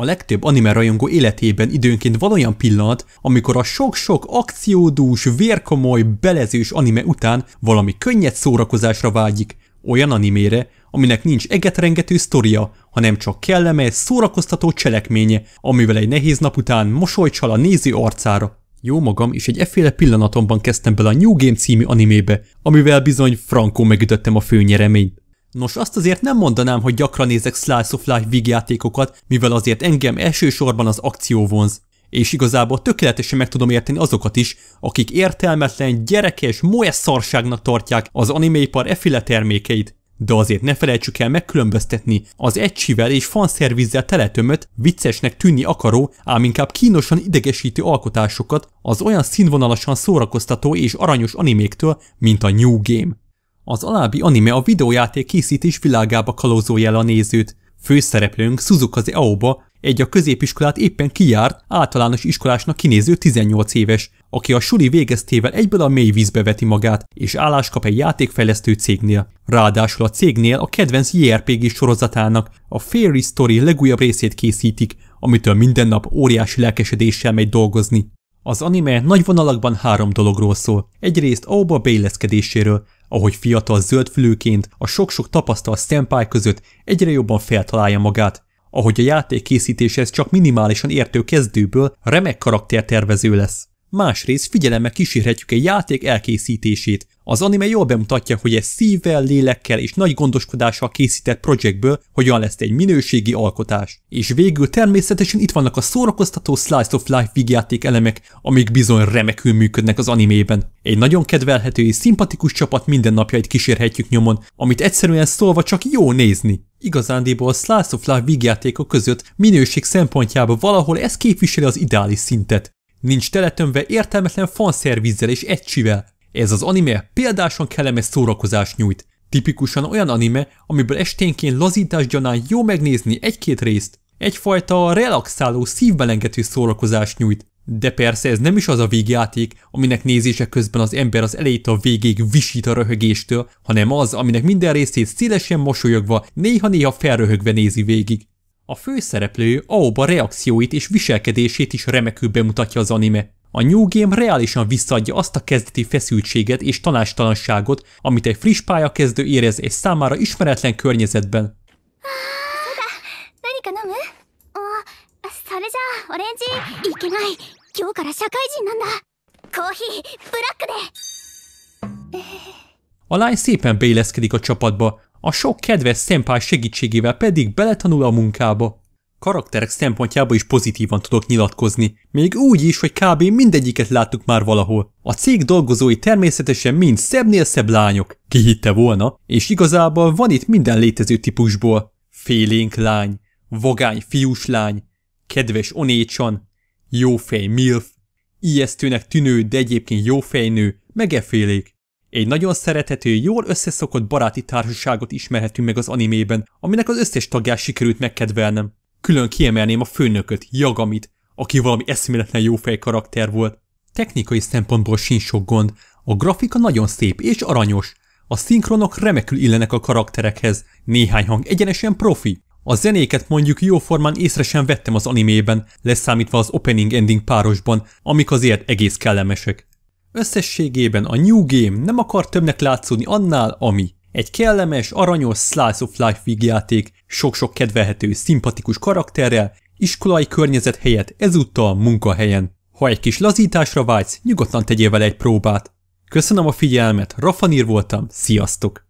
A legtöbb anime rajongó életében időnként van olyan pillanat, amikor a sok-sok akciódús, vérkomoly, belezős anime után valami könnyed szórakozásra vágyik, olyan animére, aminek nincs egetrengető sztoria, hanem csak kellemes, szórakoztató cselekménye, amivel egy nehéz nap után mosolycsal a néző arcára. Jó magam, is egy efféle pillanatomban kezdtem bele a New Game című animébe, amivel bizony frankó megütöttem a főnyereményt. Nos, azt azért nem mondanám, hogy gyakran nézek Slice of Life vígjátékokat, mivel azért engem elsősorban az akció vonz. És igazából tökéletesen meg tudom érteni azokat is, akik értelmetlen, gyerekes, moe szarságnak tartják az animeipar efile termékeit. De azért ne felejtsük el megkülönböztetni az egysivel és fanszervizzel teletömött, viccesnek tűnni akaró, ám inkább kínosan idegesítő alkotásokat az olyan színvonalasan szórakoztató és aranyos animéktől, mint a New Game. Az alábbi anime a videójáték készítés világába kalózolja el a nézőt. Főszereplőnk Suzukaze Aoba egy a középiskolát éppen kijárt, általános iskolásnak kinéző 18 éves, aki a suli végeztével egyből a mély vízbe veti magát, és állást kap egy játékfejlesztő cégnél. Ráadásul a cégnél a kedvenc JRPG sorozatának, a Fairy Story legújabb részét készítik, amitől minden nap óriási lelkesedéssel megy dolgozni. Az anime nagy vonalakban három dologról szól. Egyrészt Aoba beilleszkedéséről, ahogy fiatal zöldfülőként a sok-sok tapasztalt szempály között egyre jobban feltalálja magát, ahogy a játék készítéshez csak minimálisan értő kezdőből remek karaktertervező lesz. Másrészt figyelemmel kísérhetjük egy játék elkészítését, az anime jól bemutatja, hogy egy szívvel, lélekkel és nagy gondoskodással készített projektből hogyan lesz egy minőségi alkotás. És végül természetesen itt vannak a szórakoztató Slice of Life vigyáték elemek, amik bizony remekül működnek az animében. Egy nagyon kedvelhető és szimpatikus csapat mindennapjait kísérhetjük nyomon, amit egyszerűen szólva csak jó nézni. Igazándiból a Slice of Life vigyátékok között minőség szempontjából valahol ez képviseli az ideális szintet. Nincs teletömve értelmetlen fanszervizzel és egycsivel, ez az anime példáson kellemes szórakozást nyújt. Tipikusan olyan anime, amiből esténként lazítás gyanán jó megnézni egy-két részt. Egyfajta relaxáló, szívbelengető szórakozást nyújt. De persze ez nem is az a végjáték, aminek nézése közben az ember az a végig visít a röhögéstől, hanem az, aminek minden részét szélesen mosolyogva, néha-néha felröhögve nézi végig. A főszereplő Aoba reakcióit és viselkedését is remekül bemutatja az anime. A New Game reálisan visszaadja azt a kezdeti feszültséget és tanástalanságot, amit egy friss pályakezdő érez egy számára ismeretlen környezetben. A lány szépen beilleszkedik a csapatba, a sok kedves szempály segítségével pedig beletanul a munkába. Karakterek szempontjából is pozitívan tudok nyilatkozni, még úgy is, hogy kb. mindegyiket láttuk már valahol. A cég dolgozói természetesen mind szebbnél szebb lányok, ki hitte volna, és igazából van itt minden létező típusból. Félénk lány, vagány fiús lány, kedves onécsan, jófej milf, ijesztőnek tűnő, de egyébként jófejnő, e félék. Egy nagyon szerethető, jól összeszokott baráti társaságot ismerhetünk meg az animében, aminek az összes tagját sikerült megkedvelnem külön kiemelném a főnököt, Jagamit, aki valami eszméletlen jófej karakter volt. Technikai szempontból sincs sok gond, a grafika nagyon szép és aranyos, a szinkronok remekül illenek a karakterekhez, néhány hang egyenesen profi. A zenéket mondjuk jóformán észre sem vettem az animében, leszámítva az opening-ending párosban, amik azért egész kellemesek. Összességében a New Game nem akar többnek látszódni annál, ami. Egy kellemes, aranyos slice of life vígjáték, sok-sok kedvelhető, szimpatikus karakterrel, iskolai környezet helyett ezúttal munkahelyen. Ha egy kis lazításra vágysz, nyugodtan tegyél vele egy próbát. Köszönöm a figyelmet, Rafanír voltam, sziasztok!